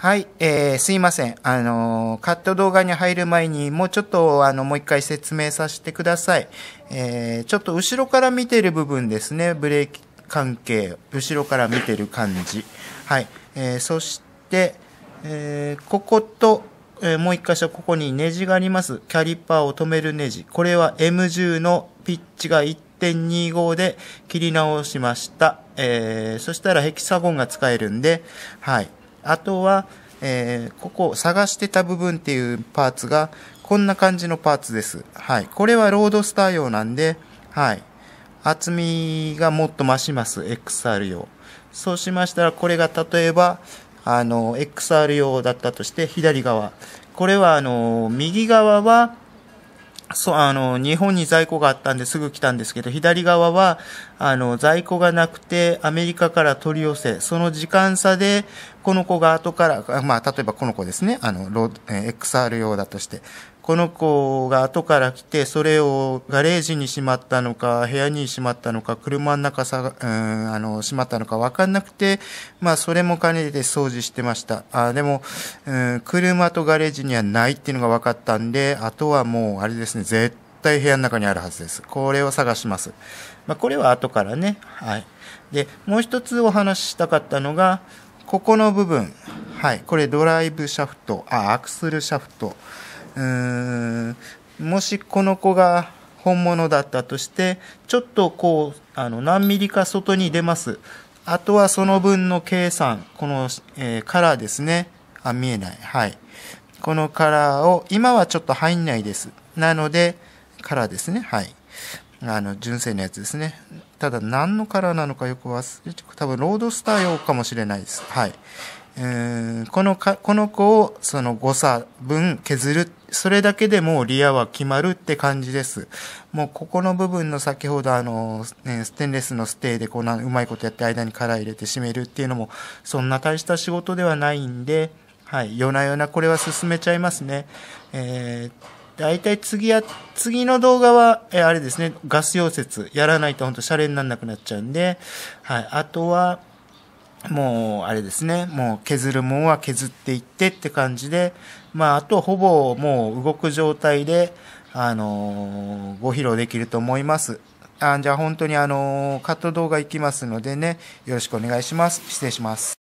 はい、えー、すいません。あのー、カット動画に入る前に、もうちょっと、あの、もう一回説明させてください。えー、ちょっと後ろから見てる部分ですね。ブレーキ関係、後ろから見てる感じ。はい。えー、そして、えー、ここと、えー、もう一箇所、ここにネジがあります。キャリパーを止めるネジ。これは M10 のピッチが1.25で切り直しました。えー、そしたらヘキサゴンが使えるんで、はい。あとは、えー、ここ探してた部分っていうパーツがこんな感じのパーツです。はい。これはロードスター用なんで、はい。厚みがもっと増します。XR 用。そうしましたら、これが例えば、あの、XR 用だったとして、左側。これは、あの、右側は、そう、あの、日本に在庫があったんですぐ来たんですけど、左側は、あの、在庫がなくて、アメリカから取り寄せ、その時間差でこの子が後から、まあ、例えばこの子ですね、あの、ローえ XR 用だとして、この子が後から来て、それをガレージにしまったのか、部屋にしまったのか、車の中さ、うん、あの、しまったのか分かんなくて、まあ、それも兼ねて掃除してました。あでも、うん、車とガレージにはないっていうのが分かったんで、あとはもう、あれですね、絶対部屋の中にあるはずです。これを探します。まあ、これは後からね、はい。で、もう一つお話ししたかったのが、ここの部分、はい、これドライブシャフト、あ、アクスルシャフト。うーん、もしこの子が本物だったとして、ちょっとこう、あの、何ミリか外に出ます。あとはその分の計算、この、えー、カラーですね。あ、見えない。はい。このカラーを、今はちょっと入んないです。なので、カラーですね。はい。あの、純正のやつですね。ただ、何のカラーなのかよく忘れて、多分、ロードスター用かもしれないです。はい。えー、このか、この子を、その誤差分削る。それだけでもうリアは決まるって感じです。もうここの部分の先ほどあの、ね、ステンレスのステーでこうな、うまいことやって間にカラー入れて締めるっていうのも、そんな大した仕事ではないんで、はい、夜な夜なこれは進めちゃいますね。えー大体次や、次の動画は、えあれですね、ガス溶接やらないとほんとシャレにならなくなっちゃうんで、はい。あとは、もう、あれですね、もう削るもんは削っていってって感じで、まあ、あとほぼもう動く状態で、あのー、ご披露できると思います。あじゃあ本当にあのー、カット動画いきますのでね、よろしくお願いします。失礼します。